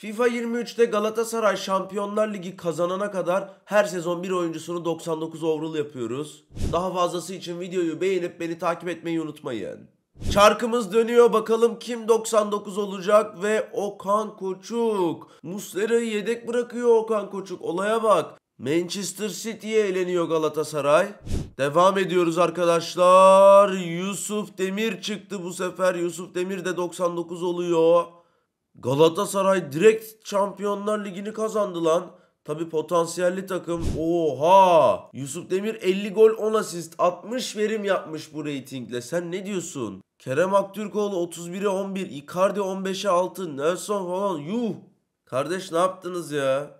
FIFA 23'te Galatasaray Şampiyonlar Ligi kazanana kadar her sezon bir oyuncusunu 99 overall yapıyoruz. Daha fazlası için videoyu beğenip beni takip etmeyi unutmayın. Çarkımız dönüyor bakalım kim 99 olacak ve Okan Koçuk. Muslera'yı yedek bırakıyor Okan Koçuk olaya bak. Manchester City'ye eleniyor Galatasaray. Devam ediyoruz arkadaşlar. Yusuf Demir çıktı bu sefer. Yusuf Demir de 99 oluyor. Galatasaray direkt Şampiyonlar Ligi'ni kazandı lan. Tabi potansiyelli takım. Oha! Yusuf Demir 50 gol 10 asist 60 verim yapmış bu reytingle. Sen ne diyorsun? Kerem Aktürkoğlu 31'e 11, Icardi 15'e 6, Nelson falan yuh! Kardeş ne yaptınız ya?